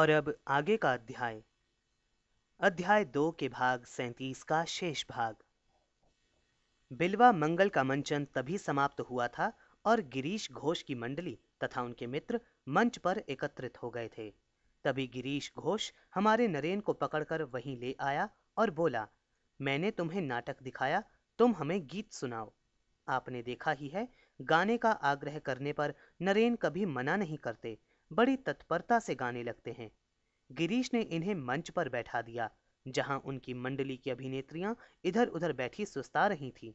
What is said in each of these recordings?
और अब आगे का अध्याय अध्याय दो के भाग सैंतीस का शेष भाग बिलवा मंगल का मंचन तभी समाप्त हुआ था और गिरीश घोष की मंडली तथा उनके मित्र मंच पर एकत्रित हो गए थे तभी गिरीश घोष हमारे नरेन को पकड़कर वहीं ले आया और बोला मैंने तुम्हें नाटक दिखाया तुम हमें गीत सुनाओ आपने देखा ही है गाने का आग्रह करने पर नरेन कभी मना नहीं करते बड़ी तत्परता से गाने लगते हैं गिरीश ने इन्हें मंच पर बैठा दिया जहां उनकी मंडली की अभिनेत्रियां इधर उधर बैठी सुस्ता रही थीं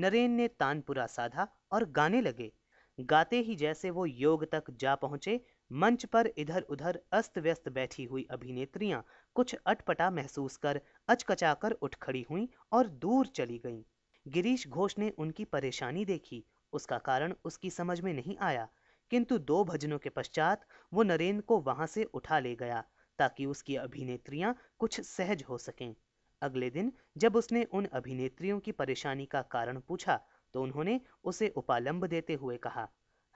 नरेन ने तानपुरा साधा और गाने लगे गाते ही जैसे वो योग तक जा पहुंचे मंच पर इधर उधर अस्त व्यस्त बैठी हुई अभिनेत्रियां कुछ अटपटा महसूस कर अचकचाकर उठ खड़ी हुई और दूर चली गईं गिरीश घोष ने उनकी परेशानी देखी उसका कारण उसकी समझ में नहीं आया किंतु दो भजनों के पश्चात वो नरेंद्र को वहां से उठा ले गया ताकि उसकी अभिनेत्रियां कुछ सहज हो सकें अगले दिन जब उसने उन अभिनेत्रियों की परेशानी का कारण पूछा तो उन्होंने उसे उपालंब देते हुए कहा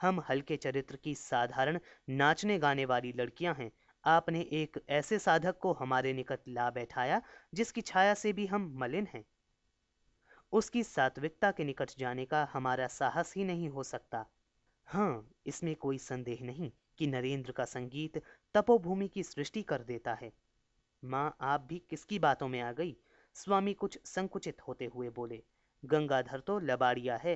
हम हल्के चरित्र की साधारण नाचने गाने वाली लड़कियां हैं आपने एक ऐसे साधक को हमारे निकट ला बैठाया जिसकी छाया से भी हम मलिन हैं उसकी सात्विकता के निकट जाने का हमारा साहस ही नहीं हो सकता हाँ इसमें कोई संदेह नहीं कि नरेंद्र का संगीत तपोभूमि की सृष्टि कर देता है माँ आप भी किसकी बातों में आ गई स्वामी कुछ संकुचित होते हुए बोले गंगाधर तो लबाड़िया है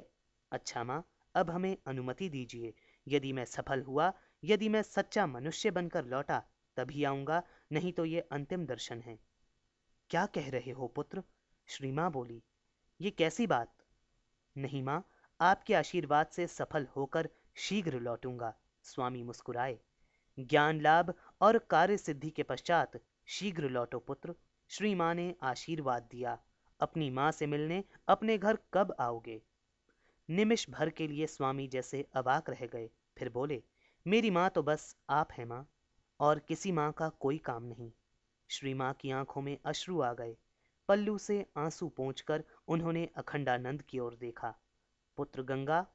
अच्छा माँ अब हमें अनुमति दीजिए यदि मैं सफल हुआ यदि मैं सच्चा मनुष्य बनकर लौटा तभी आऊंगा नहीं तो ये अंतिम दर्शन है क्या कह रहे हो पुत्र श्री माँ बोली ये कैसी बात नहीं माँ आपके आशीर्वाद से सफल होकर शीघ्र लौटूंगा स्वामी मुस्कुराए ज्ञान लाभ और कार्य सिद्धि के पश्चात शीघ्र लौटो पुत्र श्री माँ ने आशीर्वाद दिया अपनी माँ से मिलने अपने घर कब आओगे निमिष भर के लिए स्वामी जैसे अवाक रह गए फिर बोले मेरी माँ तो बस आप हैं माँ और किसी माँ का कोई काम नहीं श्री माँ की आंखों में अश्रु आ गए पल्लू से आंसू पहुँच उन्होंने अखंडानंद की ओर देखा पुत्र गंगा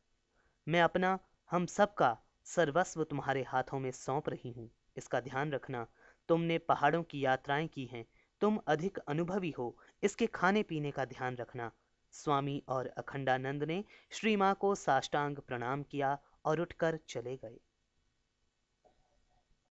मैं अपना हम सबका सर्वस्व तुम्हारे हाथों में सौंप रही हूँ इसका ध्यान रखना तुमने पहाड़ों की यात्राएं की हैं तुम अधिक अनुभवी हो इसके खाने पीने का ध्यान रखना स्वामी और अखंडानंद ने श्री माँ को साष्टांग प्रणाम किया और उठकर चले गए